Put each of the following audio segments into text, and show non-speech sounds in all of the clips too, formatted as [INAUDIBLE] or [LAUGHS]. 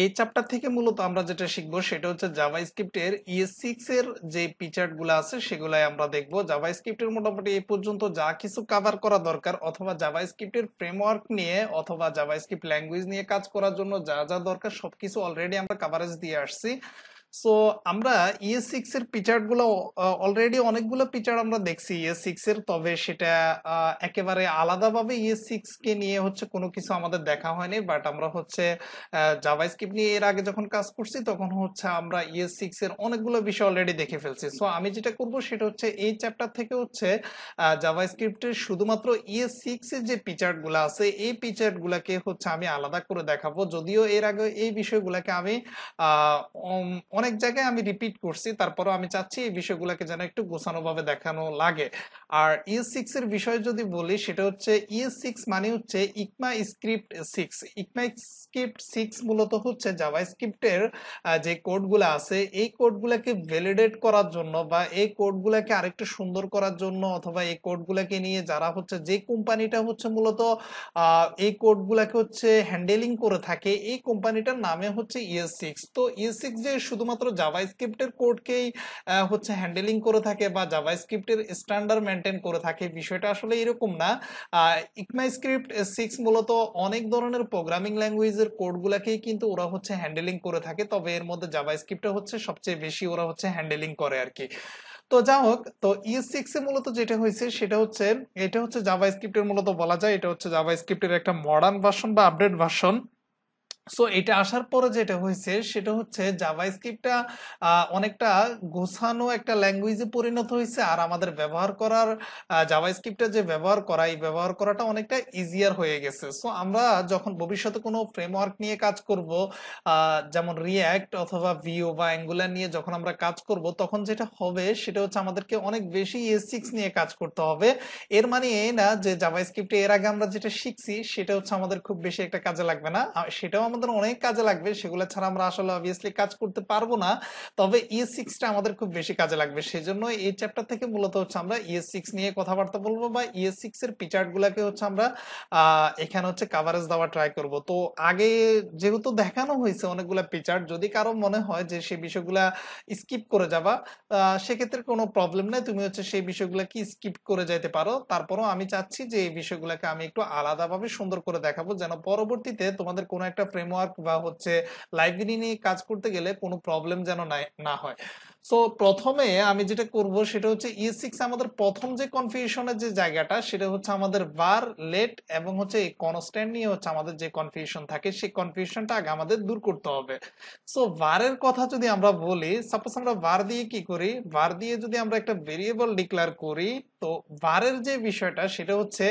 এই চ্যাপ্টার থেকে মূলত আমরা যেটা শিখবো সেটা হচ্ছে স্ক্রিপ্টের ইএস সিক্স এর যে ফিচারগুলো আছে সেগুলাই আমরা দেখবো স্ক্রিপ্টের মোটামুটি এই পর্যন্ত যা কিছু কভার করা দরকার অথবা স্ক্রিপ্টের ফ্রেমওয়ার্ক নিয়ে অথবা জাভাস্ক্রিপ্ট ল্যাঙ্গুয়েজ নিয়ে কাজ করার জন্য যা যা দরকার সবকিছু অলরেডি আমরা কাভারেজ দিয়ে আসছি সো আমরা ইএস e সিক্স এর পিচার গুলো অলরেডি অনেকগুলো পিচার আমরা দেখছি ইএস e সিক্স এর তবে সেটা একেবারে আলাদাভাবে ইএস e সিক্স কে নিয়ে হচ্ছে কোনো কিছু আমাদের দেখা হয়নি বাট আমরা হচ্ছে জাভাস্ক্রিপ্ট নিয়ে এর আগে যখন কাজ করছি তখন হচ্ছে আমরা ইএস সিক্স এর অনেকগুলো বিষয় অলরেডি দেখে ফেলছি সো আমি যেটা করব সেটা হচ্ছে এই চ্যাপ্টার থেকে হচ্ছে জাভাস্ক্রিপ্টের শুধুমাত্র ইএস সিক্স এর যে পিচার গুলো আছে এই পিচার গুলাকে হচ্ছে আমি আলাদা করে দেখাবো যদিও এর আগে এই বিষয়গুলোকে আমি অনেক জায়গায় আমি রিপিট করছি তারপরও আমি চাচ্ছি এই বিষয়গুলোকে যেন একটু গোছানোভাবে দেখানো লাগে আর ই e সিক্স এর বিষয়ে যদি বলি সেটা হচ্ছে ই e সিক্স মানে হচ্ছে ECMAScript six ECMAScript six মূলত হচ্ছে জাভা স্ক্রিপ্টের যে কোডগুলো আছে এই কোডগুলোকে ভ্যালিডেট করার জন্য বা এই কোডগুলোকে আরেকটু সুন্দর করার জন্য অথবা এই কোডগুলোকে নিয়ে যারা হচ্ছে যে কোম্পানিটা হচ্ছে মূলত এই কোডগুলোকে হচ্ছে হ্যান্ডেলিং করে থাকে এই কোম্পানিটার নামে হচ্ছে ইএস e সিক্স তো ইএস সিক্স যে শুধুমাত্র শুধুমাত্র জাভাস্ক্রিপ্টের কোডকেই হচ্ছে হ্যান্ডেলিং করে থাকে বা জাভাস্ক্রিপ্টের স্ট্যান্ডার্ড মেনটেন করে থাকে বিষয়টা আসলে এরকম না ইকমাইস্ক্রিপ্ট সিক্স মূলত অনেক ধরনের প্রোগ্রামিং ল্যাঙ্গুয়েজের কোডগুলাকেই কিন্তু ওরা হচ্ছে হ্যান্ডেলিং করে থাকে তবে এর মধ্যে জাভাস্ক্রিপ্টটা হচ্ছে সবচেয়ে বেশি ওরা হচ্ছে হ্যান্ডেলিং করে আর কি তো যা হোক তো ই e সিক্সে এ মূলত যেটা হয়েছে সেটা হচ্ছে এটা হচ্ছে স্ক্রিপ্টের মূলত বলা যায় এটা হচ্ছে স্ক্রিপ্টের একটা মডার্ন ভার্সন বা আপডেট ভার্সন সো এটা আসার পরে যেটা হয়েছে সেটা হচ্ছে জাভাস্ক্রিপ্টটা অনেকটা গোছানো একটা ল্যাঙ্গুয়েজে পরিণত হয়েছে আর আমাদের ব্যবহার করার জাভাস্ক্রিপ্টটা যে ব্যবহার করা এই ব্যবহার করাটা অনেকটা ইজিয়ার হয়ে গেছে সো আমরা যখন ভবিষ্যতে কোনো ফ্রেমওয়ার্ক নিয়ে কাজ করব যেমন রিয়্যাক্ট অথবা ভিও বা অ্যাঙ্গুলার নিয়ে যখন আমরা কাজ করব তখন যেটা হবে সেটা হচ্ছে আমাদেরকে অনেক বেশি এস সিক্স নিয়ে কাজ করতে হবে এর মানে এই না যে জাভাইস্ক্রিপ্টে এর আগে আমরা যেটা শিখছি সেটা হচ্ছে আমাদের খুব বেশি একটা কাজে লাগবে না সেটাও আমাদের অনেক কাজে লাগবে সেগুলো ছাড়া আমরা আসলে অবভিয়াসলি কাজ করতে পারবো না তবে ইএস e সিক্সটা আমাদের খুব বেশি কাজে লাগবে সেই জন্য এই চ্যাপ্টার থেকে মূলত হচ্ছে আমরা ইএস e সিক্স নিয়ে কথাবার্তা বলবো বা ইএস e সিক্স এর পিচার্ট গুলাকে হচ্ছে আমরা এখানে হচ্ছে কাভারেজ দেওয়া ট্রাই করব তো আগে যেহেতু দেখানো হয়েছে অনেকগুলো পিচার্ট যদি কারো মনে হয় যে সেই বিষয়গুলা স্কিপ করে যাবা সেক্ষেত্রে কোনো প্রবলেম নাই তুমি হচ্ছে সেই বিষয়গুলা কি স্কিপ করে যাইতে পারো তারপরও আমি চাচ্ছি যে এই বিষয়গুলাকে আমি একটু আলাদাভাবে সুন্দর করে দেখাবো যেন পরবর্তীতে তোমাদের কোনো একটা ফ্রেমওয়ার্ক বা হচ্ছে লাইব্রেরি নিয়ে কাজ করতে গেলে কোনো প্রবলেম যেন না হয় সো প্রথমে আমি যেটা করব সেটা হচ্ছে ই e সিক্স আমাদের প্রথম যে কনফিউশনের যে জায়গাটা সেটা হচ্ছে আমাদের বার লেট এবং হচ্ছে এই কনস্ট্যান্ট নিয়ে হচ্ছে আমাদের যে কনফিউশন থাকে সেই কনফিউশনটা আগে আমাদের দূর করতে হবে সো বারের কথা যদি আমরা বলি সাপোজ আমরা বার দিয়ে কি করি বার দিয়ে যদি আমরা একটা ভেরিয়েবল ডিক্লেয়ার করি তো বারের যে বিষয়টা সেটা হচ্ছে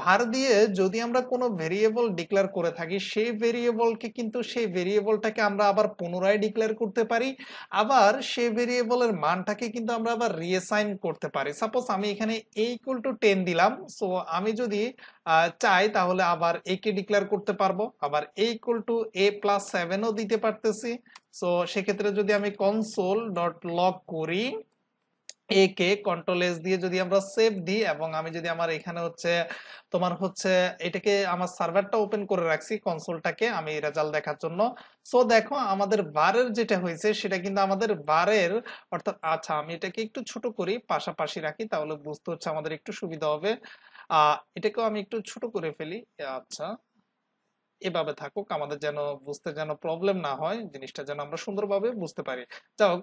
ভার দিয়ে যদি আমরা কোনো ভেরিয়েবল ডিক্লেয়ার করে থাকি সেই ভেরিয়েবলকে কিন্তু সেই ভেরিয়েবলটাকে আমরা আবার পুনরায় ডিক্লেয়ার করতে পারি আবার সেই ভেরিয়েবলের মানটাকে কিন্তু আমরা আবার রিএসাইন করতে পারি সাপোজ আমি এখানে এ ইকুয়াল টু টেন দিলাম সো আমি যদি চাই তাহলে আবার এ কে ডিক্লেয়ার করতে পারবো আবার a equal to a plus সেভেনও দিতে পারতেছি সো সেক্ষেত্রে যদি আমি কনসোল ডট লগ করি এ কে কন্ট্রোল এস দিয়ে যদি আমরা সেভ দিই এবং আমি যদি আমার এখানে হচ্ছে তোমার হচ্ছে এটাকে আমার সার্ভারটা ওপেন করে রাখছি কনসোলটাকে আমি রেজাল্ট দেখার জন্য সো দেখো আমাদের বারের যেটা হয়েছে সেটা কিন্তু আমাদের বারের অর্থাৎ আচ্ছা আমি এটাকে একটু ছোট করি পাশাপাশি রাখি তাহলে বুঝতে হচ্ছে আমাদের একটু সুবিধা হবে আহ এটাকেও আমি একটু ছোট করে ফেলি আচ্ছা এভাবে থাকুক আমাদের যেন বুঝতে যেন প্রবলেম না হয় জিনিসটা যেন আমরা সুন্দরভাবে বুঝতে পারি যাই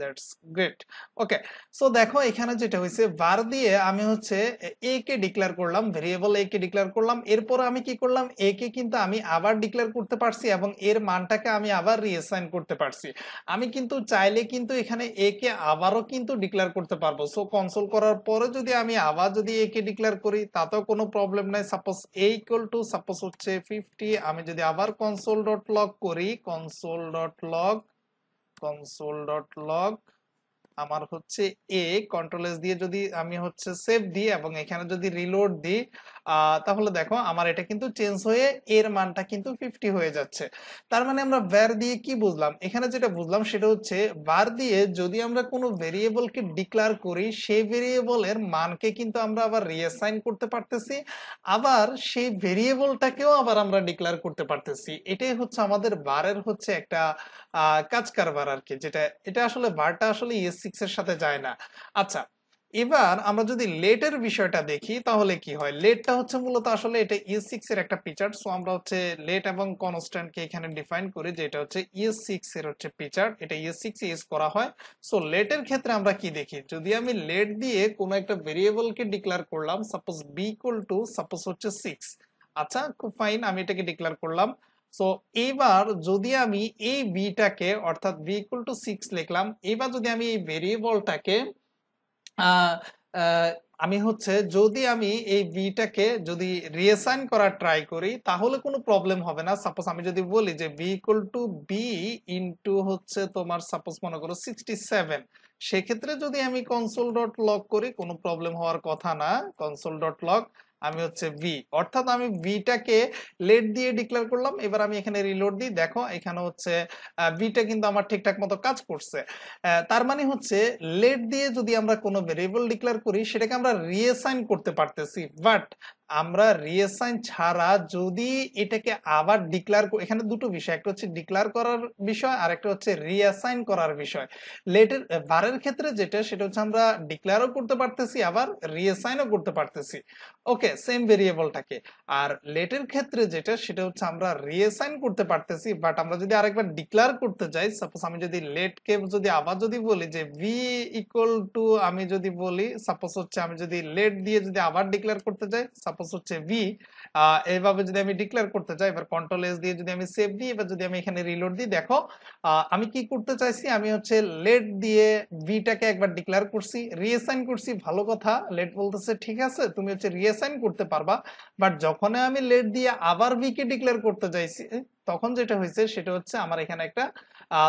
দ্যাটস গ্রেট ওকে সো দেখো এখানে যেটা হয়েছে var দিয়ে আমি হচ্ছে a কে ডিক্লেয়ার করলাম ভেরিয়েবল a কে ডিক্লেয়ার করলাম এরপর আমি কি করলাম a কে কিন্তু আমি আবার ডিক্লেয়ার করতে পারছি এবং এর মানটাকে আমি আবার রিএসাইন করতে পারছি আমি কিন্তু চাইলে কিন্তু এখানে a কে আবারও কিন্তু ডিক্লেয়ার করতে পারবো সো কনসোল করার পরে যদি আমি আবার যদি a কে ডিক্লেয়ার করি তাতেও কোনো প্রবলেম নাই suppose a equal to suppose হচ্ছে ফিফটি আমি যদি আবার console.log করি console dot log console dot log আমার হচ্ছে এ কন্ট্রোল এস দিয়ে যদি আমি হচ্ছে সেভ দিই এবং এখানে যদি রিলোড দিই তাহলে দেখো আমার এটা কিন্তু চেঞ্জ হয়ে এর মানটা কিন্তু ফিফটি হয়ে যাচ্ছে তার মানে আমরা ভ্যার দিয়ে কি বুঝলাম এখানে যেটা বুঝলাম সেটা হচ্ছে বার দিয়ে যদি আমরা কোনো ভেরিয়েবলকে ডিক্লার করি সেই ভেরিয়েবলের মানকে কিন্তু আমরা আবার রিয়াসাইন করতে পারতেছি আবার সেই ভেরিয়েবলটাকেও আবার আমরা ডিক্লার করতে পারতেছি এটাই হচ্ছে আমাদের বারের হচ্ছে একটা কাজ কারবার আর কি যেটা এটা আসলে বারটা আসলে ইয়ে e সিক্স এর সাথে যায় না আচ্ছা এবার আমরা যদি লেটের বিষয়টা দেখি তাহলে কি হয় লেটটা হচ্ছে মূলত আসলে এটা ইস e সিক্স এর একটা পিচার সো আমরা হচ্ছে লেট এবং কনস্ট্যান্টকে এখানে ডিফাইন করি যে এটা হচ্ছে ইএস e সিক্স এর হচ্ছে পিচার এটা ইস সিক্স ইউজ করা হয় সো লেটের ক্ষেত্রে আমরা কি দেখি যদি আমি লেট দিয়ে কোনো একটা ভেরিয়েবলকে ডিক্লেয়ার করলাম suppose b equal to suppose হচ্ছে সিক্স আচ্ছা খুব ফাইন আমি এটাকে ডিক্লেয়ার করলাম সো এইবার যদি আমি এই বিটাকে অর্থাৎ বি ইকুয়াল টু সিক্স লিখলাম এবার যদি আমি এই ভেরিয়েবলটাকে আমি হচ্ছে যদি আমি এই বিটাকে যদি রিএসাইন করার ট্রাই করি তাহলে কোনো প্রবলেম হবে না সাপোজ আমি যদি বলি যে b equal to b into হচ্ছে তোমার সাপোজ মনে করো সিক্সটি সেভেন সেক্ষেত্রে যদি আমি কনসোল ডট লক করি কোনো প্রবলেম হওয়ার কথা না কনসোল ডট লক আমি হচ্ছে বি অর্থাৎ আমি বিটাকে লেট দিয়ে ডিক্লেয়ার করলাম এবার আমি এখানে রিলোড দিই দেখো এখানে হচ্ছে বিটা কিন্তু আমার ঠিকঠাক মতো কাজ করছে তার মানে হচ্ছে লেট দিয়ে যদি আমরা কোনো ভেরিয়েবল ডিক্লেয়ার করি সেটাকে আমরা রিএসাইন করতে পারতেছি বাট আমরা রিয়েসাইন ছাড়া যদি এটাকে আবার ডিক্লার এখানে দুটো বিষয় একটা হচ্ছে ডিক্লার করার বিষয় আর একটা হচ্ছে রিয়াসাইন করার বিষয় লেটের বারের ক্ষেত্রে যেটা সেটা হচ্ছে আমরা ডিক্লেয়ারও করতে পারতেছি আবার রিয়েসাইনও করতে পারতেছি ওকে সেম ভেরিয়েবলটাকে আর লেটের ক্ষেত্রে যেটা সেটা হচ্ছে আমরা রিয়েসাইন করতে পারতেছি বাট আমরা যদি আরেকবার ডিক্লেয়ার করতে যাই সাপোজ আমি যদি লেটকে যদি আবার যদি বলি যে ভি ইকুয়াল টু আমি যদি বলি সাপোজ হচ্ছে আমি যদি লেট দিয়ে যদি আবার ডিক্লেয়ার করতে যাই সাপোজ সাপোজ হচ্ছে ভি এইভাবে যদি আমি ডিক্লেয়ার করতে চাই এবার কন্ট্রোল এস দিয়ে যদি আমি সেভ দিই এবার যদি আমি এখানে রিলোড দিই দেখো আমি কি করতে চাইছি আমি হচ্ছে লেট দিয়ে ভিটাকে একবার ডিক্লেয়ার করছি রিএসাইন করছি ভালো কথা লেট বলতেছে ঠিক আছে তুমি হচ্ছে রিএসাইন করতে পারবা বাট যখন আমি লেট দিয়ে আবার ভিকে ডিক্লেয়ার করতে চাইছি তখন যেটা হয়েছে সেটা হচ্ছে আমার এখানে একটা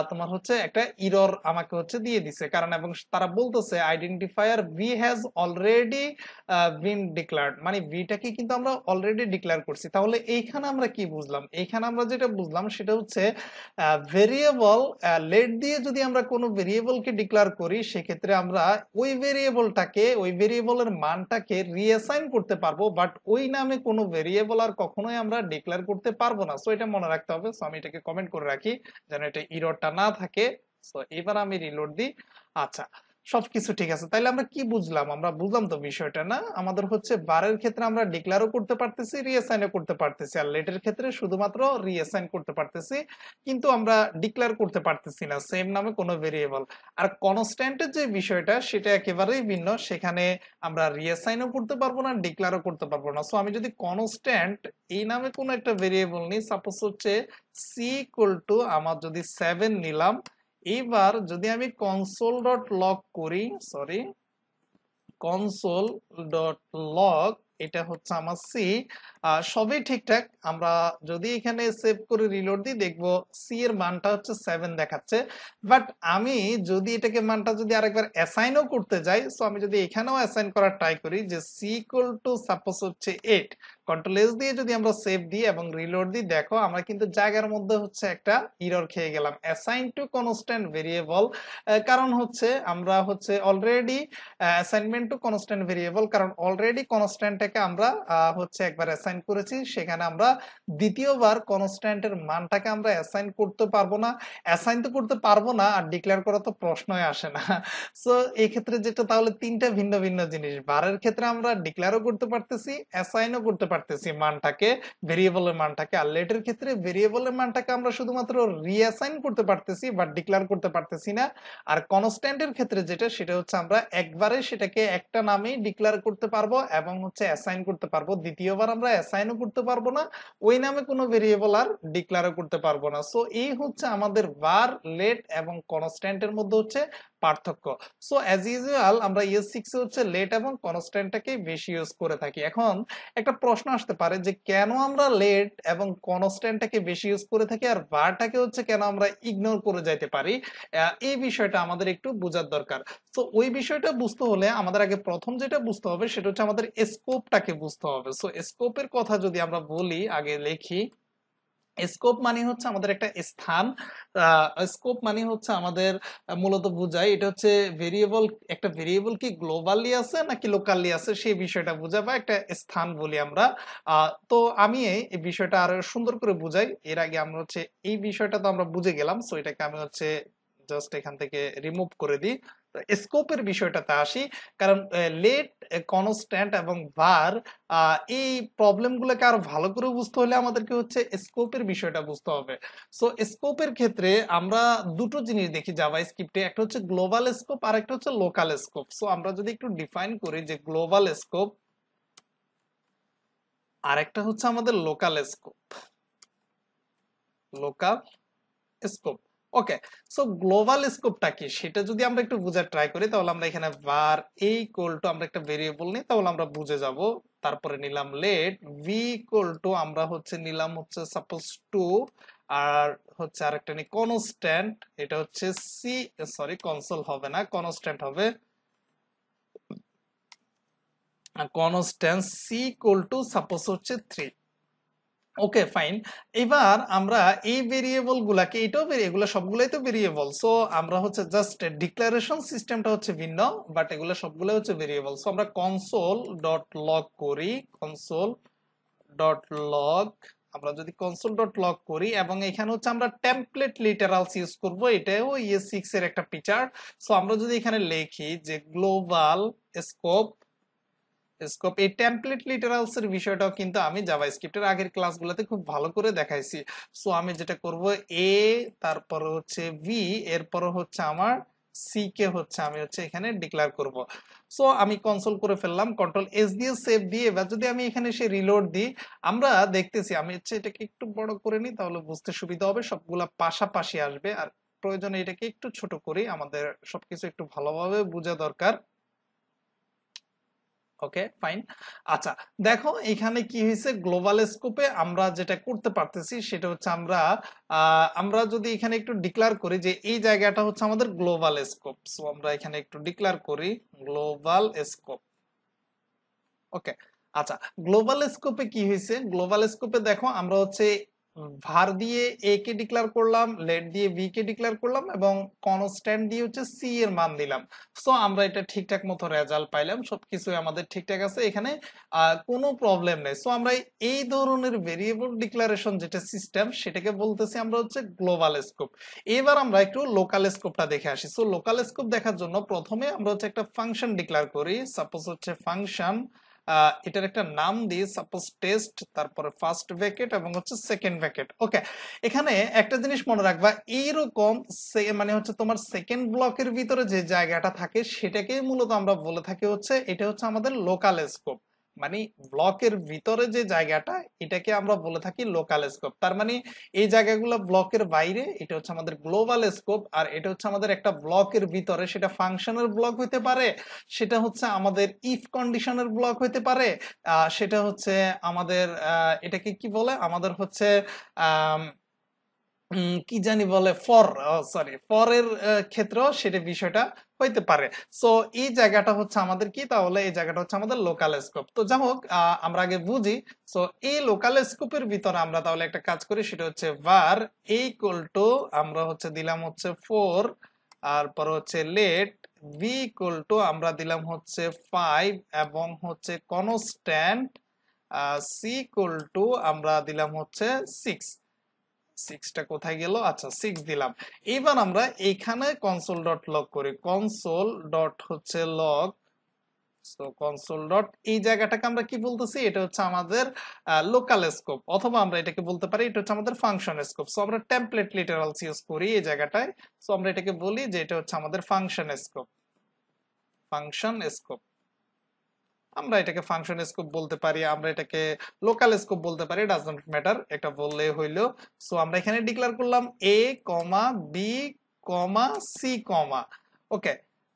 তোমার হচ্ছে একটা ইরর আমাকে হচ্ছে দিয়ে দিছে কারণ এবং তারা বলতেছে identifier v has already been declared মানে ভিটাকে কিন্তু আমরা অলরেডি ডিক্লেয়ার করছি তাহলে এইখানে আমরা কি বুঝলাম এইখানে আমরা যেটা বুঝলাম সেটা হচ্ছে ভেরিয়েবল লেট দিয়ে যদি আমরা কোনো ভেরিয়েবলকে ডিক্লেয়ার করি সেক্ষেত্রে আমরা ওই ভেরিয়েবলটাকে ওই ভেরিয়েবলের মানটাকে রিঅ্যাসাইন করতে পারবো বাট ওই নামে কোনো ভেরিয়েবল আর কখনোই আমরা ডিক্লেয়ার করতে পারবো না সো এটা মনে রাখতে হবে সো আমি এটাকে কমেন্ট করে রাখি যেন এটা ইরর রিলোডটা না থাকে সো এবার আমি রিলোড দিই আচ্ছা সবকিছু ঠিক আছে তাইলে আমরা কি বুঝলাম আমরা বুঝলাম তো বিষয়টা না আমাদের হচ্ছে বারের ক্ষেত্রে আমরা ডিক্লারও করতে পারতেছি রিএসাইনও করতে পারতেছি আর লেটের ক্ষেত্রে শুধুমাত্র রিএসাইন করতে পারতেছি কিন্তু আমরা ডিক্লার করতে পারতেছি না সেম নামে কোনো ভেরিয়েবল আর কনস্ট্যান্টের যে বিষয়টা সেটা একেবারেই ভিন্ন সেখানে আমরা রিএসাইনও করতে পারবো না ডিক্লারও করতে পারবো না সো আমি যদি কনস্ট্যান্ট এই নামে কোনো একটা ভেরিয়েবল নিই সাপোজ হচ্ছে সি ইকুয়াল টু আমার যদি সেভেন নিলাম এবার যদি আমি কনসোল ডট লক করি সরি কনসোল ডট লক এটা হচ্ছে আমার সি সবই ঠিকঠাক আমরা যদি এখানে সেভ করে রিলোড দিই দেখবো সি এর মানটা হচ্ছে সেভেন দেখাচ্ছে বাট আমি যদি এটাকে মানটা যদি আরেকবার অ্যাসাইনও করতে যাই সো আমি যদি এখানেও অ্যাসাইন করার ট্রাই করি যে সি ইকুয়াল টু সাপোজ হচ্ছে এইট কন্ট্রোল এস দিয়ে যদি আমরা সেভ দিই এবং রিলোড দিই দেখো আমরা কিন্তু জায়গার মধ্যে হচ্ছে একটা ইরর খেয়ে গেলাম অ্যাসাইন টু কনস্ট্যান্ট ভেরিয়েবল কারণ হচ্ছে আমরা হচ্ছে already assignment to constant variable কারণ অলরেডি কনস্ট্যান্টটাকে আমরা হচ্ছে একবার অ্যাসাইন অ্যাসাইন করেছি সেখানে আমরা দ্বিতীয়বার কনস্ট্যান্টের মানটাকে আমরা অ্যাসাইন করতে পারবো না অ্যাসাইন তো করতে পারবো না আর ডিক্লেয়ার করা তো প্রশ্নই আসে না সো [LAUGHS] এই ক্ষেত্রে যেটা তাহলে তিনটা ভিন্ন ভিন্ন জিনিস বারের ক্ষেত্রে আমরা ডিক্লেয়ারও করতে পারতেছি অ্যাসাইনও করতে পারতেছি মানটাকে ভেরিয়েবলের মানটাকে আর লেটের ক্ষেত্রে ভেরিয়েবলের মানটাকে আমরা শুধুমাত্র রিঅ্যাসাইন করতে পারতেছি বা ডিক্লেয়ার করতে পারতেছি না আর কনস্ট্যান্টের ক্ষেত্রে যেটা সেটা হচ্ছে আমরা একবারে সেটাকে একটা নামেই ডিক্লেয়ার করতে পারবো এবং হচ্ছে অ্যাসাইন করতে পারবো দ্বিতীয়বার আমরা অ্যাসাইনও করতে পারবো না ওই নামে কোনো ভেরিয়েবল আর ডিক্লারও করতে পারবো না সো এই হচ্ছে আমাদের var লেট এবং কনস্ট্যান্টের মধ্যে হচ্ছে পার্থক্য সো অ্যাজ ইউজুয়াল আমরা ইয়ে সিক্সে হচ্ছে লেট এবং কনস্ট্যান্টটাকে বেশি ইউজ করে থাকি এখন একটা প্রশ্ন আসতে পারে যে কেন আমরা লেট এবং কনস্ট্যান্টটাকে বেশি ইউজ করে থাকি আর ভারটাকে হচ্ছে কেন আমরা ইগনোর করে যাইতে পারি এই বিষয়টা আমাদের একটু বোঝার দরকার সো ওই বিষয়টা বুঝতে হলে আমাদের আগে প্রথম যেটা বুঝতে হবে সেটা হচ্ছে আমাদের স্কোপটাকে বুঝতে হবে সো স্কোপের কথা যদি আমরা বলি আগে লেখি স্কোপ মানে হচ্ছে আমাদের একটা স্থান স্কোপ মানে হচ্ছে আমাদের মূলত বোঝায় এটা হচ্ছে ভেরিয়েবল একটা ভেরিয়েবল কি গ্লোবালি আছে নাকি লোকালি আছে সেই বিষয়টা বোঝায় বা একটা স্থান বলি আমরা তো আমি এই বিষয়টা আরো সুন্দর করে বুঝাই এর আগে আমরা হচ্ছে এই বিষয়টা তো আমরা বুঝে গেলাম সো এটাকে আমি হচ্ছে জাস্ট এখান থেকে রিমুভ করে দিই স্কোপের বিষয়টাতে আসি কারণ লেট কনস্ট্যান্ট এবং ভার এই প্রবলেমগুলোকে আরো ভালো করে বুঝতে হলে আমাদেরকে হচ্ছে স্কোপের বিষয়টা বুঝতে হবে সো স্কোপের ক্ষেত্রে আমরা দুটো জিনিস দেখি জাভা স্ক্রিপ্টে একটা হচ্ছে গ্লোবাল স্কোপ আর একটা হচ্ছে লোকাল স্কোপ সো আমরা যদি একটু ডিফাইন করি যে গ্লোবাল স্কোপ আর একটা হচ্ছে আমাদের local scope local scope okay so global স্কোপটা কি সেটা যদি আমরা একটু বুঝার ট্রাই করি তাহলে আমরা এখানে বার এই কোল টু আমরা একটা ভেরিয়েবল নিই তাহলে আমরা বুঝে যাব তারপরে নিলাম লেট ভি কোল টু আমরা হচ্ছে নিলাম হচ্ছে সাপোজ টু আর হচ্ছে আরেকটা নি কনস্ট্যান্ট এটা হচ্ছে সি সরি কনসোল হবে না কনস্ট্যান্ট হবে constant C equal to suppose হচ্ছে থ্রি ওকে ফাইন এবার আমরা এই ভেরিয়েবলগুলাকে এটাও এগুলো সবগুলোই তো ভেরিয়েবল সো আমরা হচ্ছে জাস্ট ডিক্লারেশন সিস্টেমটা হচ্ছে ভিন্ন বাট এগুলো সবগুলোই হচ্ছে ভেরিয়েবল সো আমরা কনসোল ডট লগ করি কনসোল ডট লগ আমরা যদি কনসোল ডট লগ করি এবং এখানে হচ্ছে আমরা টেমপ্লেট লিটারালস ইউজ করব এটাও ইয়ে e সিক্স এর একটা ফিচার সো আমরা যদি এখানে লিখি যে গ্লোবাল স্কোপ স্কোপ এই টেম্পলেট লিটারালস এর বিষয়টাও কিন্তু আমি জাভাস্ক্রিপ্টের আগের ক্লাসগুলোতে খুব ভালো করে দেখাইছি সো আমি যেটা করব এ তারপর হচ্ছে ভি এরপর হচ্ছে আমার সি কে হচ্ছে আমি হচ্ছে এখানে ডিক্লেয়ার করব সো আমি কনসোল করে ফেললাম কন্ট্রোল এস দিয়ে সেভ দিয়ে এবার যদি আমি এখানে সে রিলোড দিই আমরা দেখতেছি আমি হচ্ছে এটাকে একটু বড় করে নিই তাহলে বুঝতে সুবিধা হবে সবগুলা পাশাপাশি আসবে আর প্রয়োজনে এটাকে একটু ছোট করি আমাদের সবকিছু একটু ভালোভাবে বোঝা দরকার ওকে ফাইন আচ্ছা দেখো এখানে কি হয়েছে গ্লোবাল স্কোপে আমরা যেটা করতে পারতেছি সেটা হচ্ছে আমরা আমরা যদি এখানে একটু ডিক্লার করি যে এই জায়গাটা হচ্ছে আমাদের গ্লোবাল স্কোপ সো আমরা এখানে একটু ডিক্লার করি গ্লোবাল স্কোপ ওকে আচ্ছা গ্লোবাল স্কোপে কি হয়েছে গ্লোবাল স্কোপে দেখো আমরা হচ্ছে ভার দিয়ে এ কে ডিক্লেয়ার করলাম লেট দিয়ে বি কে ডিক্লেয়ার করলাম এবং কনস্ট্যান্ট দিয়ে হচ্ছে সি এর মান দিলাম সো আমরা এটা ঠিকঠাক মতো রেজাল্ট পাইলাম সবকিছু আমাদের ঠিকঠাক আছে এখানে কোনো প্রবলেম নেই সো আমরা এই ধরনের ভেরিয়েবল ডিক্লারেশন যেটা সিস্টেম সেটাকে বলতেছি আমরা হচ্ছে গ্লোবাল স্কোপ এবার আমরা একটু লোকাল স্কোপটা দেখে আসি সো লোকাল স্কোপ দেখার জন্য প্রথমে আমরা হচ্ছে একটা ফাংশন ডিক্লেয়ার করি সাপোজ হচ্ছে ফাংশন এটার একটা নাম দিই সাপোজ টেস্ট তারপরে ফার্স্ট ভ্যাকেট এবং হচ্ছে সেকেন্ড ভ্যাকেট ওকে এখানে একটা জিনিস মনে রাখবা এইরকম মানে হচ্ছে তোমার সেকেন্ড ব্লকের ভিতরে যে জায়গাটা থাকে সেটাকেই মূলত আমরা বলে থাকি হচ্ছে এটা হচ্ছে আমাদের লোকাল স্কোপ মানে ব্লকের ভিতরে যে জায়গাটা এটাকে আমরা বলে থাকি লোকাল স্কোপ তার মানে এই জায়গাগুলো ব্লকের বাইরে এটা হচ্ছে আমাদের গ্লোবাল স্কোপ আর এটা হচ্ছে আমাদের একটা ব্লকের ভিতরে সেটা ফাংশনের ব্লক হইতে পারে সেটা হচ্ছে আমাদের ইফ কন্ডিশনের ব্লক হইতে পারে সেটা হচ্ছে আমাদের এটাকে কি বলে আমাদের হচ্ছে আহ কি জানি বলে ফর সরি ফরের ক্ষেত্রেও সেটা বিষয়টা হইতে পারে সো এই জায়গাটা হচ্ছে আমাদের কি তাহলে এই জায়গাটা হচ্ছে আমাদের লোকাল স্কোপ তো যা হোক আমরা আগে বুঝি সো এই লোকাল স্কোপের ভিতরে আমরা তাহলে একটা কাজ করি সেটা হচ্ছে var ইকুয়াল টু আমরা হচ্ছে দিলাম হচ্ছে ফোর আর পর হচ্ছে লেট ভি ইকুয়াল টু আমরা দিলাম হচ্ছে ফাইভ এবং হচ্ছে কনস্ট্যান্ট সি ইকুয়াল টু আমরা দিলাম হচ্ছে সিক্স সিক্সটা কোথায় গেল আচ্ছা সিক্স দিলাম এবার আমরা এখানে কনসোল ডট লগ করি কনসোল ডট হচ্ছে লগ সো কনসোল ডট এই জায়গাটাকে আমরা কি বলতেছি এটা হচ্ছে আমাদের লোকাল স্কোপ অথবা আমরা এটাকে বলতে পারি এটা হচ্ছে আমাদের ফাংশন স্কোপ সো আমরা টেমপ্লেট লিটারালস ইউজ করি এই জায়গাটায় সো আমরা এটাকে বলি যে এটা হচ্ছে আমাদের ফাংশন স্কোপ ফাংশন স্কোপ আমরা এটাকে ফাংশন স্কোপ বলতে পারি আমরা এটাকে লোকাল স্কোপ বলতে পারি ডাজ নট ম্যাটার এটা বললে হইলো সো আমরা এখানে ডিক্লেয়ার করলাম A comma B comma C comma okay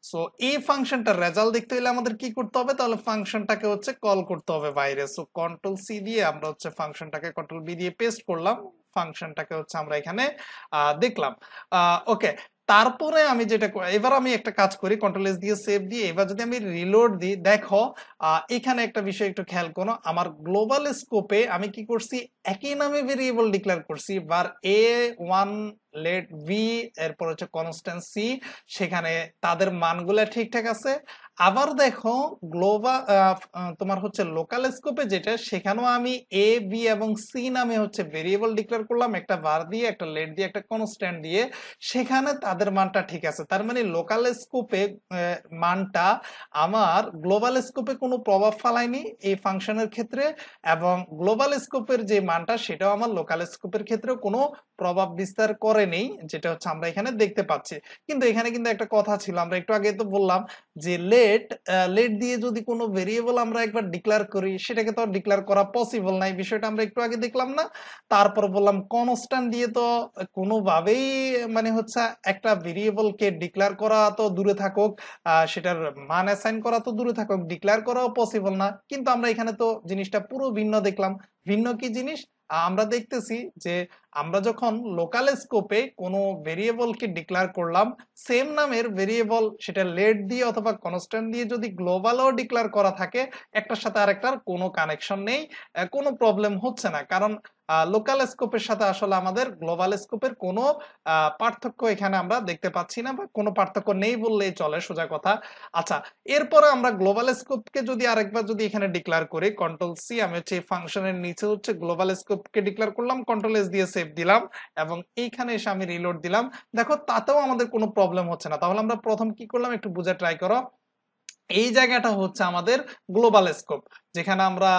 so এই ফাংশনটার রেজাল্ট দেখতে হলে আমাদের কি করতে হবে তাহলে ফাংশনটাকে হচ্ছে কল করতে হবে বাইরে সো কন্ট্রোল সি দিয়ে আমরা হচ্ছে ফাংশনটাকে কন্ট্রোল বি দিয়ে পেস্ট করলাম ফাংশনটাকে হচ্ছে আমরা এখানে দেখলাম ওকে তারপরে আমি যেটা এবার আমি একটা কাজ করি কন্ট্রোল এস দিয়ে সেভ দিয়ে এবার যদি আমি রিলোড দিই দেখো এখানে একটা বিষয় একটু খেয়াল করো আমার গ্লোবাল স্কোপে আমি কি করছি একই নামে ভেরিয়েবল ডিক্লেয়ার করছি var A one let V এরপর হচ্ছে কনস্ট্যান্সি সেখানে তাদের মানগুলো ঠিকঠাক আছে আবার দেখো গ্লোবাল তোমার হচ্ছে লোকাল স্কোপে যেটা সেখানেও আমি এ বি এবং সি নামে হচ্ছে ভেরিয়েবল ডিক্লেয়ার করলাম একটা বার দিয়ে একটা লেট দিয়ে একটা কনস্ট্যান্ট দিয়ে সেখানে তাদের মানটা ঠিক আছে তার মানে লোকাল স্কোপে মানটা আমার গ্লোবাল স্কোপে কোনো প্রভাব ফালায়নি এই ফাংশনের ক্ষেত্রে এবং গ্লোবাল স্কোপের যে মানটা সেটাও আমার লোকাল স্কোপের ক্ষেত্রে কোনো প্রভাব বিস্তার করেনি যেটা হচ্ছে আমরা এখানে দেখতে পাচ্ছি কিন্তু এখানে কিন্তু একটা কথা ছিল আমরা একটু আগে তো বললাম যে লেট লেট লেট uh, দিয়ে যদি কোনো ভেরিয়েবল আমরা একবার ডিক্লেয়ার করি সেটাকে তো ডিক্লেয়ার করা পসিবল নাই বিষয়টা আমরা একটু আগে দেখলাম না তারপর বললাম কনস্ট্যান্ট দিয়ে তো কোনোভাবেই মানে হচ্ছে একটা ভেরিয়েবলকে ডিক্লেয়ার করা তো দূরে থাকুক সেটার মান অ্যাসাইন করা তো দূরে থাকুক ডিক্লেয়ার করাও পসিবল না কিন্তু আমরা এখানে তো জিনিসটা পুরো ভিন্ন দেখলাম ভিন্ন কি জিনিস আমরা দেখতেছি যে আমরা যখন লোকাল স্কোপে কোনো ভেরিয়েবলকে ডিক্লেয়ার করলাম সেম নামের ভেরিয়েবল সেটা লেট দিয়ে অথবা কনস্ট্যান্ট দিয়ে যদি গ্লোবালও ডিক্লেয়ার করা থাকে একটার সাথে আরেকটার কোনো কানেকশন নেই কোনো প্রবলেম হচ্ছে না কারণ লোকাল স্কোপের সাথে আসলে আমাদের গ্লোবাল স্কোপের কোনো পার্থক্য এখানে আমরা দেখতে পাচ্ছি না বা কোনো পার্থক্য নেই বললেই চলে সোজা কথা আচ্ছা এরপরে আমরা গ্লোবাল স্কোপকে যদি আরেকবার যদি এখানে ডিক্লার করি কন্ট্রোল সি আমি হচ্ছে ফাংশনের নিচে হচ্ছে গ্লোবাল স্কোপকে ডিক্লার করলাম কন্ট্রোল এস দিয়ে সেভ দিলাম এবং এইখানে এসে আমি রিলোড দিলাম দেখো তাতেও আমাদের কোনো প্রবলেম হচ্ছে না তাহলে আমরা প্রথম কি করলাম একটু বুঝে ট্রাই করো এই জায়গাটা হচ্ছে আমাদের গ্লোবাল স্কোপ যেখানে আমরা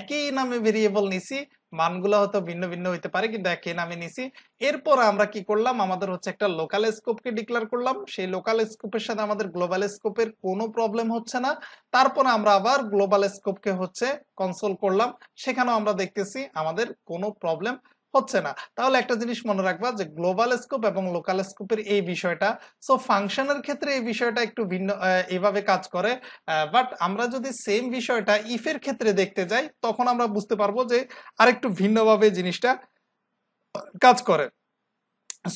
একই নামে ভেরিয়েবল নিছি মানগুলো হয়তো ভিন্ন ভিন্ন হইতে পারে কিন্তু একই নামে নিছি এরপর আমরা কি করলাম আমাদের হচ্ছে একটা লোকাল স্কোপকে ডিক্লেয়ার করলাম সেই লোকাল স্কোপের সাথে আমাদের গ্লোবাল স্কোপের কোনো প্রবলেম হচ্ছে না তারপর আমরা আবার গ্লোবাল স্কোপকে হচ্ছে কনসোল করলাম সেখানেও আমরা দেখতেছি আমাদের কোনো প্রবলেম হচ্ছে না তাহলে একটা জিনিস মনে রাখবা যে গ্লোবাল স্কোপ এবং লোকাল স্কোপের এই বিষয়টা সো ফাংশনের ক্ষেত্রে এই বিষয়টা একটু ভিন্ন এভাবে কাজ করে বাট আমরা যদি সেম বিষয়টা ইফের ক্ষেত্রে দেখতে যাই তখন আমরা বুঝতে পারবো যে আরেকটু ভিন্নভাবে জিনিসটা কাজ করে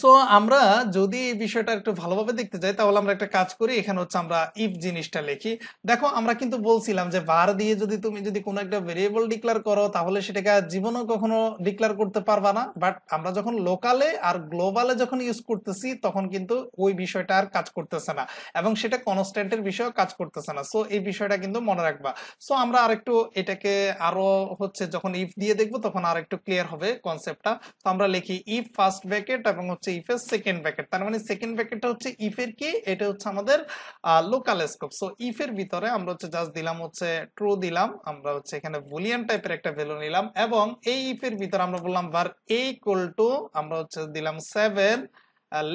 সো আমরা যদি এই বিষয়টা একটু ভালোভাবে দেখতে যাই তাহলে আমরা একটা কাজ করি এখানে হচ্ছে আমরা ইফ জিনিসটা লিখি দেখো আমরা কিন্তু বলছিলাম যে var দিয়ে যদি তুমি যদি কোনো একটা ভেরিয়েবল ডিক্লার করো তাহলে সেটাকে জীবনও কখনো ডিক্লার করতে পারবা না বাট আমরা যখন লোকালে আর গ্লোবালে যখন ইউজ করতেছি তখন কিন্তু ওই বিষয়টা আর কাজ করতেছে না এবং সেটা কনস্ট্যান্টের বিষয়ে কাজ করতেছে না সো এই বিষয়টা কিন্তু মনে রাখবা সো আমরা আরেকটু এটাকে আরো হচ্ছে যখন ইফ দিয়ে দেখবো তখন আর একটু ক্লিয়ার হবে কনসেপ্টটা তো আমরা লিখি ইফ ফার্স্ট ব্র্যাকেট এবং হচ্ছে ইফের সেকেন্ড প্যাকেট তার মানে সেকেন্ড প্যাকেটটা হচ্ছে ইফের কি এটা হচ্ছে আমাদের লোকাল স্কোপ সো ইফের ভিতরে আমরা হচ্ছে জাস্ট দিলাম হচ্ছে ট্রু দিলাম আমরা হচ্ছে এখানে বুলিয়ান টাইপের একটা ভ্যালু নিলাম এবং এই ইফের ভিতরে আমরা বললাম ভার এ ইকুয়াল টু আমরা হচ্ছে দিলাম seven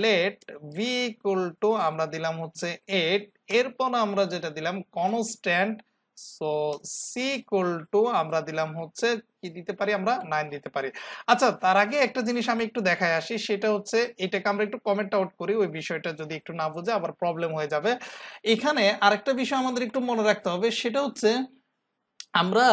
let V equal to আমরা দিলাম হচ্ছে এইট এরপর আমরা যেটা দিলাম constant so C equal to আমরা দিলাম হচ্ছে কি দিতে পারি আমরা নাইন দিতে পারি আচ্ছা তার আগে একটা জিনিস আমি একটু দেখায় আসি সেটা হচ্ছে এটাকে আমরা একটু কমেন্ট আউট করি ওই বিষয়টা যদি একটু না বুঝে আবার প্রবলেম হয়ে যাবে এখানে আরেকটা বিষয় আমাদের একটু মনে রাখতে হবে সেটা হচ্ছে আমরা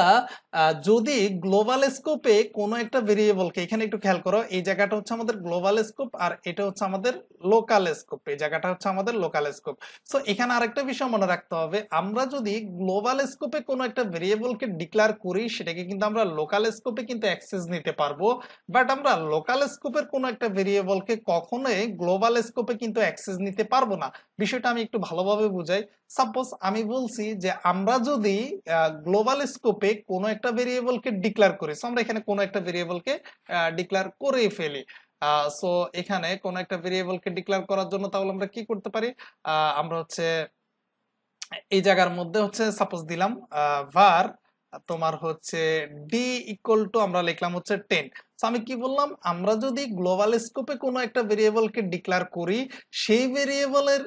যদি গ্লোবাল স্কোপে কোনো একটা ভেরিয়েবলকে এখানে একটু খেয়াল করো এই জায়গাটা হচ্ছে আমাদের গ্লোবাল স্কোপ আর এটা হচ্ছে আমাদের লোকাল স্কোপ এই জায়গাটা হচ্ছে আমাদের লোকাল স্কোপ সো এখানে আরেকটা বিষয় মনে রাখতে হবে আমরা যদি গ্লোবাল স্কোপে কোনো একটা ভেরিয়েবলকে ডিক্লেয়ার করি সেটাকে কিন্তু আমরা লোকাল স্কোপে কিন্তু অ্যাক্সেস নিতে পারবো বাট আমরা লোকাল স্কোপের কোনো একটা ভেরিয়েবলকে কখনোই গ্লোবাল স্কোপে কিন্তু অ্যাক্সেস নিতে পারবো না বিষয়টা আমি একটু ভালোভাবে বুঝাই সাপোজ আমি বলছি যে আমরা যদি গ্লোবাল স্কোপে কোনো একটা ভেরিয়েবলকে ডিক্লার করি আমরা এখানে কোনো একটা ভেরিয়েবলকে ডিক্লার করে ফেলি সো এখানে কোনো একটা ভেরিয়েবলকে ডিক্লার করার জন্য তাহলে আমরা কি করতে পারি আমরা হচ্ছে এই জায়গার মধ্যে হচ্ছে সাপোজ দিলাম ভার তোমার হচ্ছে ডি ইকুয়াল টু আমরা লিখলাম হচ্ছে টেন আমি কি বললাম আমরা যদি গ্লোবাল স্কোপে কোনো একটা ভেরিয়েবলকে ডিক্লার করি সেই ভেরিয়েবলের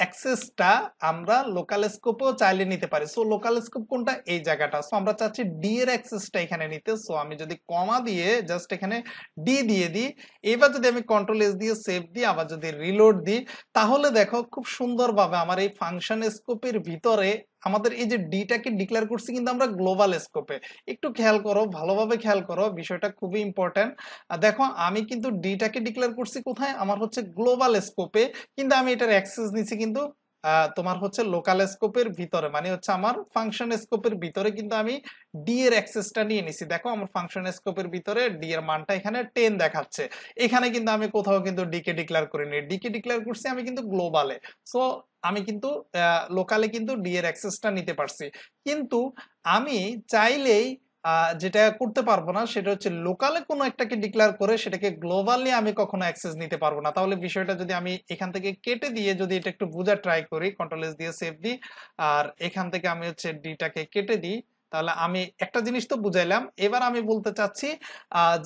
অ্যাক্সেসটা আমরা লোকাল স্কোপও চাইলে নিতে পারি সো লোকাল স্কোপ কোনটা এই জায়গাটা সো আমরা চাচ্ছি ডি এর অ্যাক্সেসটা এখানে নিতে সো আমি যদি কমা দিয়ে জাস্ট এখানে ডি দিয়ে দিই এবার যদি আমি কন্ট্রোল এস দিয়ে সেভ দিই আবার যদি রিলোড দিই তাহলে দেখো খুব সুন্দরভাবে আমার এই ফাংশন স্কোপের ভিতরে আমাদের এই যে ডিটাকে ডিক্লেয়ার করছি কিন্তু আমরা গ্লোবাল স্কোপে একটু খেয়াল করো ভালোভাবে খেয়াল করো বিষয়টা খুবই ইম্পর্টেন্ট দেখো আমি কিন্তু ডিটাকে ডিক্লেয়ার করছি কোথায় আমার হচ্ছে গ্লোবাল স্কোপে কিন্তু আমি এটার অ্যাক্সেস নিচ্ছি কিন্তু তোমার হচ্ছে লোকাল স্কোপের ভিতরে মানে হচ্ছে আমার ফাংশন স্কোপের ভিতরে কিন্তু আমি ডি এর অ্যাক্সেসটা নিয়ে নিছি দেখো আমার ফাংশন স্কোপের ভিতরে ডি এর মানটা এখানে টেন দেখাচ্ছে এখানে কিন্তু আমি কোথাও কিন্তু ডিকে ডিক্লেয়ার করিনি ডিকে ডিক্লেয়ার করছি আমি কিন্তু গ্লোবালে সো আমি কিন্তু লোকালে কিন্তু ডি এর অ্যাক্সেসটা নিতে পারছি কিন্তু আমি চাইলেই যেটা করতে পারবো না সেটা হচ্ছে লোকালে কোনো একটাকে ডিক্লেয়ার করে সেটাকে গ্লোবালি আমি কখনো অ্যাক্সেস নিতে পারবো না তাহলে বিষয়টা যদি আমি এখান থেকে কেটে দিয়ে যদি এটা একটু বোঝা ট্রাই করি কন্ট্রোল এস দিয়ে সেভ দিই আর এখান থেকে আমি হচ্ছে ডিটাকে কেটে দিই তাহলে আমি একটা জিনিস তো বুঝাইলাম এবার আমি বলতে চাচ্ছি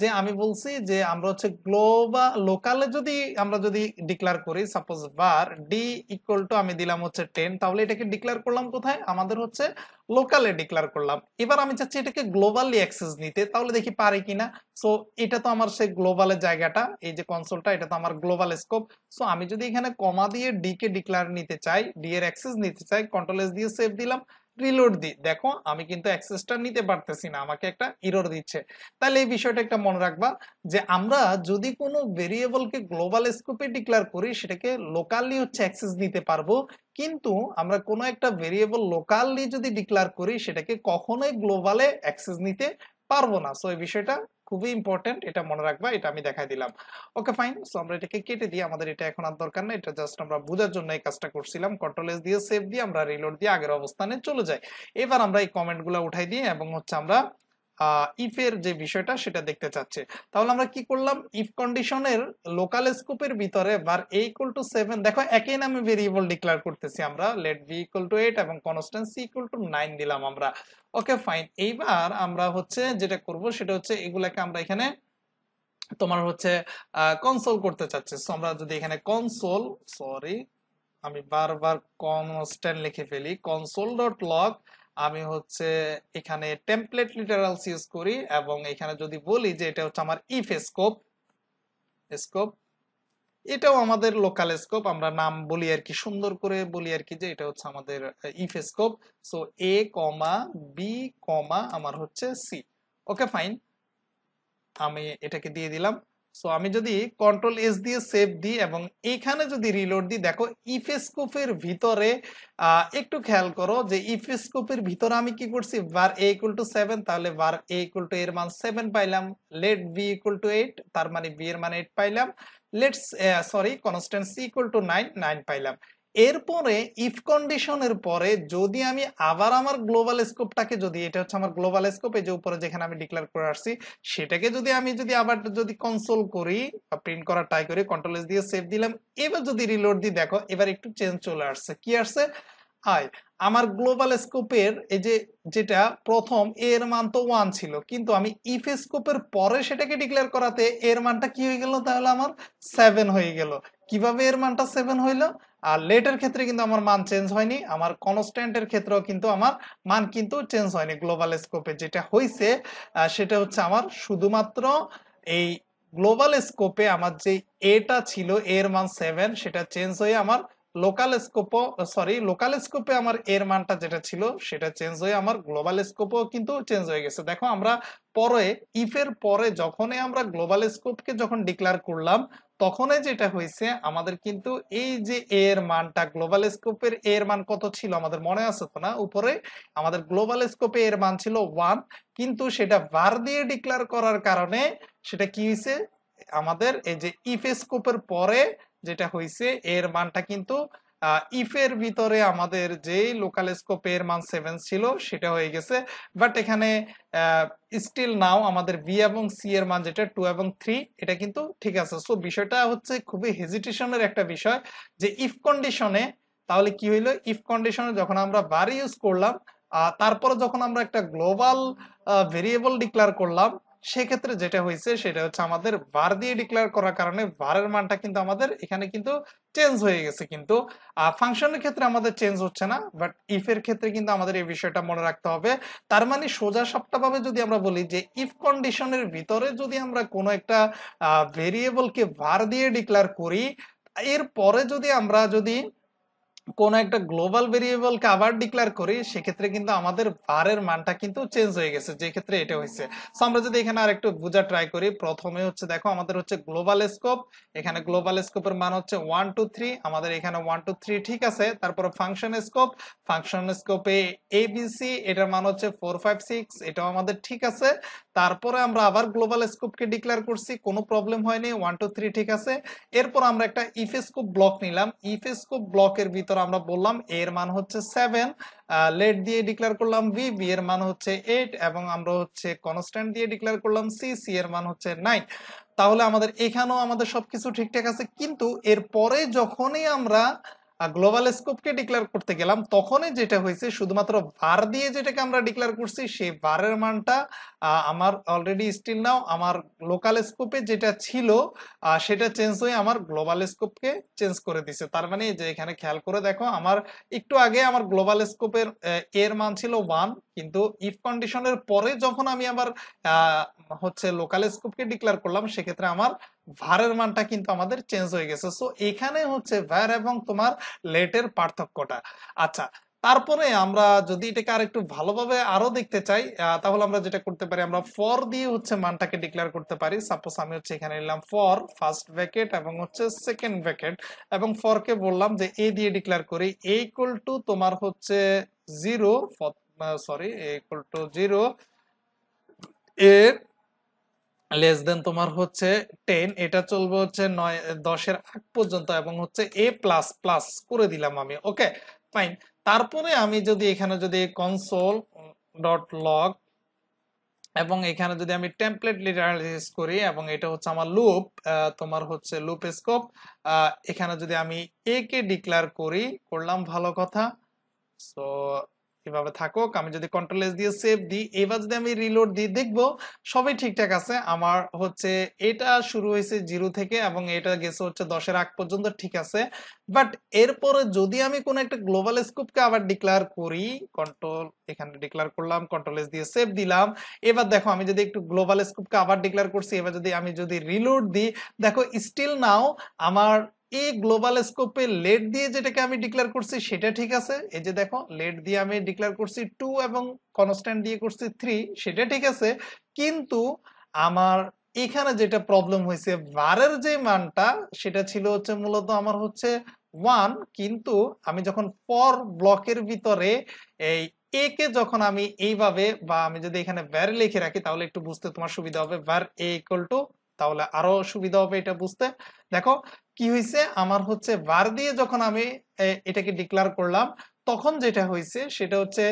যে আমি বলছি যে আমরা হচ্ছে গ্লোবাল লোকালে যদি আমরা যদি ডিক্লার করি suppose var D equal to আমি দিলাম হচ্ছে টেন তাহলে এটাকে ডিক্লার করলাম কোথায় আমাদের হচ্ছে লোকালে ডিক্লার করলাম এবার আমি চাচ্ছি এটাকে গ্লোবালি অ্যাক্সেস নিতে তাহলে দেখি পারি কিনা সো এটা তো আমার সেই গ্লোবালের জায়গাটা এই যে কনসোলটা এটা তো আমার গ্লোবাল স্কোপ সো আমি যদি এখানে কমা দিয়ে ডি কে ডিক্লার নিতে চাই ডি এর অ্যাক্সেস নিতে চাই কন্ট্রোল এস দিয়ে সেভ দিলাম রিলোড দি দেখো আমি কিন্তু অ্যাক্সেসটা নিতে পারতেছি না আমাকে একটা ইরোর দিচ্ছে তাহলে এই বিষয়টা একটা মনে রাখবা যে আমরা যদি কোনো ভেরিয়েবলকে গ্লোবাল স্কোপে ডিক্লেয়ার করি সেটাকে লোকালি হচ্ছে অ্যাক্সেস নিতে পারবো কিন্তু আমরা কোনো একটা ভেরিয়েবল লোকালি যদি ডিক্লেয়ার করি সেটাকে কখনোই গ্লোবালে অ্যাক্সেস নিতে পারবো না সো এই বিষয়টা খুবই ইম্পর্টেন্ট এটা মনে রাখবা এটা আমি দেখাই দিলাম ওকে ফাইন সো আমরা এটাকে কেটে দিয়ে আমাদের এটা এখন আর দরকার না এটা জাস্ট আমরা বোঝার জন্য এই কাজটা করছিলাম কন্ট্রোল এস দিয়ে সেভ দিয়ে আমরা রিলোড দিয়ে আগের অবস্থানে চলে যাই এবার আমরা এই কমেন্টগুলো উঠাই দিয়ে এবং হচ্ছে আমরা ইফের যে বিষয়টা সেটা দেখতে চাচ্ছে তাহলে আমরা কি করলাম ইফ কন্ডিশনের লোকাল স্কোপের ভিতরে var A equal to seven দেখো একই নামে ভেরিয়েবল ডিক্লেয়ার করতেছি আমরা let B equal to eight এবং constant C equal to nine দিলাম আমরা ওকে ফাইন এইবার আমরা হচ্ছে যেটা করব সেটা হচ্ছে এগুলাকে আমরা এখানে তোমার হচ্ছে কনসোল করতে চাচ্ছে আমরা যদি এখানে কনসোল সরি আমি বারবার কনস্ট্যান্ট লিখে ফেলি কনসোল ডট লগ আমি হচ্ছে এখানে টেমপ্লেট লিটারালস ইউজ করি এবং এখানে যদি বলি যে এটা হচ্ছে আমার ইফ স্কোপ স্কোপ এটাও আমাদের লোকাল স্কোপ আমরা নাম বলি আর কি সুন্দর করে বলি আর কি যে এটা হচ্ছে আমাদের if scope so A comma B comma আমার হচ্ছে সি ওকে ফাইন আমি এটাকে দিয়ে দিলাম সো আমি যদি কন্ট্রোল এস দিয়ে সেভ দিই এবং এখানে যদি রিলোড দিই দেখো ইফেসকোপের ভিতরে একটু খেয়াল করো যে ইফেসকোপের ভিতরে আমি কি করছি var A equal to seven তাহলে বার এ ইকুয়াল টু এর মান সেভেন পাইলাম let B equal to eight তার মানে বি এর মান এইট পাইলাম let's sorry constant C equal to nine nine পাইলাম এরপরে ইফ কন্ডিশনের পরে যদি আমি আবার আমার গ্লোবাল স্কোপটাকে যদি এটা হচ্ছে আমার গ্লোবাল স্কোপ এই যে উপরে যেখানে আমি ডিক্লেয়ার করে আসছি সেটাকে যদি আমি যদি আবার যদি কনসোল করি বা প্রিন্ট করা ট্রাই করি কন্ট্রোল এস দিয়ে সেভ দিলাম এবার যদি রিলোড দিই দেখো এবার একটু চেঞ্জ চলে আসছে কি আসছে আয় আমার গ্লোবাল স্কোপের এই যে যেটা প্রথম এর মান তো ওয়ান ছিল কিন্তু আমি ইফ স্কোপের পরে সেটাকে ডিক্লেয়ার করাতে এর মানটা কি হয়ে গেল তাহলে আমার সেভেন হয়ে গেল কিভাবে এর মানটা সেভেন হইলো আর লেটের ক্ষেত্রে কিন্তু আমার মান চেঞ্জ হয়নি আমার কনস্ট্যান্টের ক্ষেত্রেও কিন্তু আমার মান কিন্তু চেঞ্জ হয়নি গ্লোবাল স্কোপে যেটা হয়েছে সেটা হচ্ছে আমার শুধুমাত্র এই গ্লোবাল স্কোপে আমার যে এটা ছিল এর মান সেভেন সেটা চেঞ্জ হয়ে আমার লোকাল স্কোপও সরি লোকাল স্কোপে আমার এর মানটা যেটা ছিল সেটা চেঞ্জ হয়ে আমার গ্লোবাল স্কোপও কিন্তু চেঞ্জ হয়ে গেছে দেখো আমরা পরে ইফের পরে যখনই আমরা গ্লোবাল স্কোপকে যখন ডিক্লেয়ার করলাম তখনই যেটা হয়েছে আমাদের কিন্তু এই যে এ এর মানটা গ্লোবাল স্কোপের এর মান কত ছিল আমাদের মনে আছে তো না উপরে আমাদের গ্লোবাল স্কোপে এর মান ছিল ওয়ান কিন্তু সেটা বার দিয়ে ডিক্লার করার কারণে সেটা কি হয়েছে আমাদের এই যে ইফ স্কোপের পরে যেটা হয়েছে এর মানটা কিন্তু ইফের ভিতরে আমাদের যেই লোকাল স্কোপে এর মান সেভেন ছিল সেটা হয়ে গেছে বাট এখানে স্টিল নাও আমাদের বি এবং সি এর মান যেটা টু এবং থ্রি এটা কিন্তু ঠিক আছে সো বিষয়টা হচ্ছে খুবই হেজিটেশনের একটা বিষয় যে ইফ কন্ডিশনে তাহলে কি হইলো ইফ কন্ডিশনে যখন আমরা বার ইউজ করলাম তারপরে যখন আমরা একটা গ্লোবাল ভেরিয়েবল ডিক্লেয়ার করলাম সেক্ষেত্রে যেটা হয়েছে সেটা হচ্ছে আমাদের বার দিয়ে ডিক্লেয়ার করার কারণে বারের মানটা কিন্তু আমাদের এখানে কিন্তু চেঞ্জ হয়ে গেছে কিন্তু ফাংশনের ক্ষেত্রে আমাদের চেঞ্জ হচ্ছে না বাট ইফ এর ক্ষেত্রে কিন্তু আমাদের এই বিষয়টা মনে রাখতে হবে তার মানে সোজা সপ্তাহভাবে যদি আমরা বলি যে ইফ কন্ডিশনের ভিতরে যদি আমরা কোনো একটা ভেরিয়েবলকে বার দিয়ে ডিক্লেয়ার করি এর পরে যদি আমরা যদি কোনো একটা গ্লোবাল ভেরিয়েবলকে আবার ডিক্লেয়ার করি সেক্ষেত্রে কিন্তু আমাদের ভারের মানটা কিন্তু চেঞ্জ হয়ে গেছে যে ক্ষেত্রে এটা হয়েছে আমরা যদি এখানে আর একটু বোঝা ট্রাই করি প্রথমে হচ্ছে দেখো আমাদের হচ্ছে গ্লোবাল স্কোপ এখানে গ্লোবাল স্কোপের মান হচ্ছে ওয়ান টু থ্রি আমাদের এখানে ওয়ান টু থ্রি ঠিক আছে তারপর ফাংশন স্কোপ ফাংশন স্কোপে এ বি সি এটার মান হচ্ছে ফোর ফাইভ সিক্স এটাও আমাদের ঠিক আছে তারপরে আমরা আবার গ্লোবাল স্কোপকে ডিক্লেয়ার করছি কোনো প্রবলেম হয়নি ওয়ান টু থ্রি ঠিক আছে এরপর আমরা একটা ইফ স্কোপ ব্লক নিলাম ইফ স্কোপ ব্লকের ভিতর আমরা বললাম এর মান হচ্ছে সেভেন লেট দিয়ে ডিক্লেয়ার করলাম বি বি এর মান হচ্ছে এইট এবং আমরা হচ্ছে কনস্ট্যান্ট দিয়ে ডিক্লেয়ার করলাম সি সি এর মান হচ্ছে নাইন তাহলে আমাদের এখানেও আমাদের সবকিছু ঠিকঠাক আছে কিন্তু এরপরে যখনই আমরা গ্লোবাল স্কোপকে ডিক্লেয়ার করতে গেলাম তখনই যেটা হয়েছে শুধুমাত্র বার দিয়ে যেটাকে আমরা ডিক্লেয়ার করছি সেই বারের মানটা আমার অলরেডি স্টিল নাও আমার লোকাল স্কোপে যেটা ছিল সেটা চেঞ্জ হয়ে আমার গ্লোবাল স্কোপকে চেঞ্জ করে দিছে তার মানে যে এখানে খেয়াল করে দেখো আমার একটু আগে আমার গ্লোবাল স্কোপের এর মান ছিল ওয়ান কিন্তু ইফ কন্ডিশনের পরে যখন আমি আমার হচ্ছে লোকাল স্কোপকে ডিক্লেয়ার করলাম সেক্ষেত্রে আমার ভারের মানটা কিন্তু আমাদের চেঞ্জ হয়ে গেছে সো এখানে হচ্ছে ভার এবং তোমার লেটের পার্থক্যটা আচ্ছা তারপরে আমরা যদি এটাকে আর একটু ভালোভাবে আরো দেখতে চাই তাহলে আমরা যেটা করতে পারি আমরা ফর দিয়ে হচ্ছে মানটাকে ডিক্লেয়ার করতে পারি সাপোজ আমি হচ্ছে এখানে নিলাম ফর ফার্স্ট ব্যাকেট এবং হচ্ছে সেকেন্ড ব্যাকেট এবং ফরকে বললাম যে এ দিয়ে ডিক্লেয়ার করি এ ইকুয়াল টু তোমার হচ্ছে zero sorry A equal to zero এর লেস দেন তোমার হচ্ছে টেন এটা চলবে হচ্ছে নয় দশের আট পর্যন্ত এবং হচ্ছে এ প্লাস প্লাস করে দিলাম আমি ওকে ফাইন তারপরে আমি যদি এখানে যদি কনসোল ডট লগ এবং এখানে যদি আমি টেমপ্লেট লিটারালাইজ করি এবং এটা হচ্ছে আমার লুপ তোমার হচ্ছে লুপ স্কোপ এখানে যদি আমি এ কে ডিক্লেয়ার করি করলাম ভালো কথা সো এভাবে থাকুক আমি যদি কন্ট্রোল এস দিয়ে সেভ দিই এবার যদি আমি রিলোড দিয়ে দেখবো সবই ঠিকঠাক আছে আমার হচ্ছে এটা শুরু হয়েছে জিরো থেকে এবং এটা গেছে হচ্ছে দশের আগ পর্যন্ত ঠিক আছে বাট এরপরে যদি আমি কোনো একটা গ্লোবাল স্কোপকে আবার ডিক্লেয়ার করি কন্ট্রোল এখানে ডিক্লেয়ার করলাম কন্ট্রোল এস দিয়ে সেভ দিলাম এবার দেখো আমি যদি একটু গ্লোবাল স্কোপকে আবার ডিক্লেয়ার করছি এবার যদি আমি যদি রিলোড দিই দেখো স্টিল নাও আমার এই গ্লোবাল স্কোপে লেট দিয়ে যেটাকে আমি ডিক্লেয়ার করছি সেটা ঠিক আছে এই যে দেখো লেট দিয়ে আমি ডিক্লেয়ার করছি টু এবং কনস্ট্যান্ট দিয়ে করছি থ্রি সেটা ঠিক আছে কিন্তু আমার এখানে যেটা প্রবলেম হয়েছে বারের যে মানটা সেটা ছিল হচ্ছে মূলত আমার হচ্ছে ওয়ান কিন্তু আমি যখন পর ব্লকের ভিতরে এই এ কে যখন আমি এইভাবে বা আমি যদি এখানে ভ্যার লিখে রাখি তাহলে একটু বুঝতে তোমার সুবিধা হবে ভ্যার এ ইকুয়াল টু তাহলে আরো সুবিধা হবে এটা বুঝতে দেখো কি হয়েছে আমার হচ্ছে var দিয়ে যখন আমি এটাকে ডিক্লেয়ার করলাম তখন যেটা হয়েছে সেটা হচ্ছে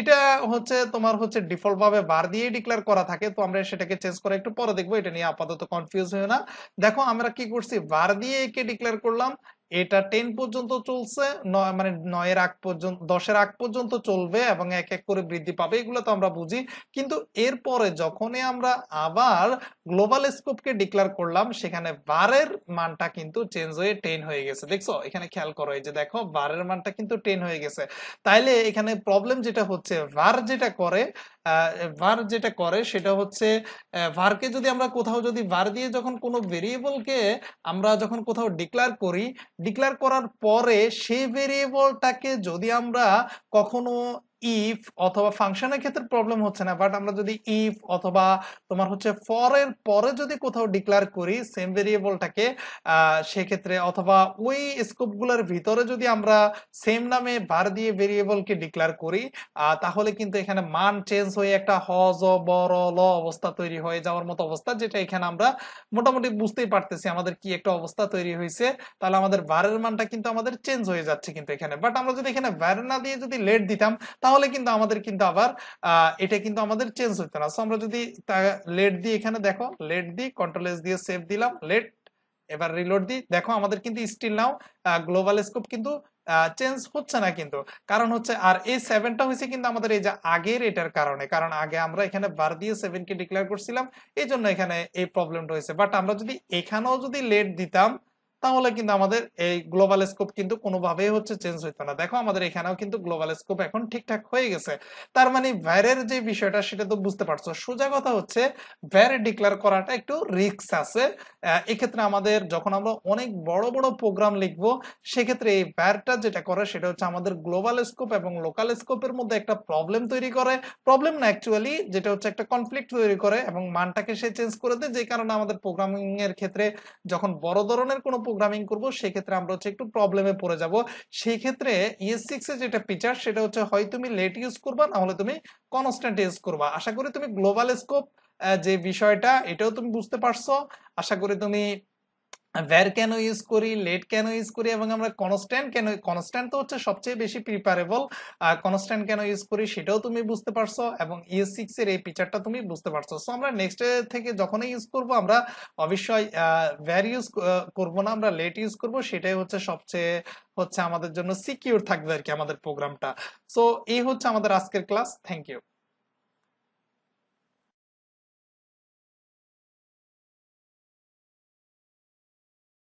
এটা হচ্ছে তোমার হচ্ছে ডিফল্ট ভাবে বার দিয়ে ডিক্লেয়ার করা থাকে তো আমরা সেটাকে চেঞ্জ করে একটু পরে দেখবো এটা নিয়ে আপাতত কনফিউজ হয়ে না দেখো আমরা কি করছি বার দিয়ে একে ডিক্লেয়ার করলাম এটা টেন পর্যন্ত চলছে মানে নয়ের আগ পর্যন্ত দশের আগ পর্যন্ত চলবে এবং এক এক করে বৃদ্ধি পাবে এগুলো তো আমরা বুঝি কিন্তু এরপরে যখনই আমরা আবার গ্লোবাল স্কোপকে ডিক্লার করলাম সেখানে বারের মানটা কিন্তু চেঞ্জ হয়ে টেন হয়ে গেছে দেখছো এখানে খেয়াল করো এই যে দেখো বারের মানটা কিন্তু টেন হয়ে গেছে তাইলে এখানে প্রবলেম যেটা হচ্ছে বার যেটা করে ভার যেটা করে সেটা হচ্ছে ভারকে যদি আমরা কোথাও যদি ভার দিয়ে যখন কোনো ভেরিয়েবলকে আমরা যখন কোথাও ডিক্লার করি ডিক্লার করার পরে সেই ভেরিয়েবলটাকে যদি আমরা কখনো ইফ অথবা ফাংশনের ক্ষেত্রে প্রবলেম হচ্ছে না বাট আমরা যদি ইফ অথবা তোমার হচ্ছে ফর এর পরে যদি কোথাও ডিক্লেয়ার করি সেম ভেরিয়েবলটাকে সেক্ষেত্রে অথবা ওই স্কোপগুলোর ভিতরে যদি আমরা সেম নামে বার দিয়ে ভেরিয়েবলকে ডিক্লেয়ার করি তাহলে কিন্তু এখানে মান চেঞ্জ হয়ে একটা হজ বড় ল অবস্থা তৈরি হয়ে যাওয়ার মতো অবস্থা যেটা এখানে আমরা মোটামুটি বুঝতেই পারতেছি আমাদের কি একটা অবস্থা তৈরি হয়েছে তাহলে আমাদের বারের মানটা কিন্তু আমাদের চেঞ্জ হয়ে যাচ্ছে কিন্তু এখানে বাট আমরা যদি এখানে ভ্যার না দিয়ে যদি লেট দিতাম তাহলে কিন্তু আমাদের কিন্তু আবার এটা কিন্তু আমাদের চেঞ্জ হইতো না আমরা যদি লেট দিয়ে এখানে দেখো লেট দিই কন্ট্রোল এস দিয়ে সেভ দিলাম লেট এবার রিলোড দিই দেখো আমাদের কিন্তু স্টিল নাও গ্লোবাল স্কোপ কিন্তু চেঞ্জ হচ্ছে না কিন্তু কারণ হচ্ছে আর এই সেভেনটা হয়েছে কিন্তু আমাদের এই যে আগের এটার কারণে কারণ আগে আমরা এখানে বার দিয়ে সেভেনকে ডিক্লেয়ার করছিলাম এই জন্য এখানে এই প্রবলেমটা হয়েছে বাট আমরা যদি এখানেও যদি লেট দিতাম তাহলে কিন্তু আমাদের এই গ্লোবাল স্কোপ কিন্তু কোনোভাবেই হচ্ছে চেঞ্জ হইতো না দেখো আমাদের এখানেও কিন্তু গ্লোবাল স্কোপ এখন ঠিকঠাক হয়ে গেছে তার মানে ভ্যারের যে বিষয়টা সেটা তো বুঝতে পারছো সোজা কথা হচ্ছে ভ্যার ডিক্লেয়ার করাটা একটু রিক্স আছে এক্ষেত্রে আমাদের যখন আমরা অনেক বড় বড় প্রোগ্রাম লিখব সেক্ষেত্রে এই ভ্যারটা যেটা করে সেটা হচ্ছে আমাদের গ্লোবাল স্কোপ এবং লোকাল স্কোপের মধ্যে একটা প্রবলেম তৈরি করে প্রবলেম না অ্যাকচুয়ালি যেটা হচ্ছে একটা কনফ্লিক্ট তৈরি করে এবং মানটাকে সে চেঞ্জ করে দেয় যে কারণে আমাদের প্রোগ্রামিং এর ক্ষেত্রে যখন বড় ধরনের কোনো প্রোগ্রামিং করব সেক্ষেত্রে আমরা হচ্ছে একটু প্রবলেমে পড়ে যাব সেই ক্ষেত্রে ইএস e সিক্স এর যেটা ফিচার সেটা হচ্ছে হয় তুমি লেট ইউজ করবা না হলে তুমি কনস্ট্যান্ট ইউজ করবা আশা করি তুমি গ্লোবাল স্কোপ যে বিষয়টা এটাও তুমি বুঝতে পারছো আশা করি তুমি ভ্যার কেন ইউজ করি লেট কেন ইউজ করি এবং আমরা কনস্ট্যান্ট কেন কনস্ট্যান্ট তো হচ্ছে সবচেয়ে বেশি প্রিপারেবল কনস্ট্যান্ট কেন ইউজ করি সেটাও তুমি বুঝতে পারছো এবং ইএস e সিক্স এর এই ফিচারটা তুমি বুঝতে পারছো সো আমরা নেক্সট থেকে যখনই ইউজ করব আমরা অবশ্যই ভ্যার ইউজ করবো না আমরা লেট ইউজ করব সেটাই হচ্ছে সবচেয়ে হচ্ছে আমাদের জন্য সিকিউর থাকবে আর কি আমাদের প্রোগ্রামটা সো এই হচ্ছে আমাদের আজকের ক্লাস থ্যাংক ইউ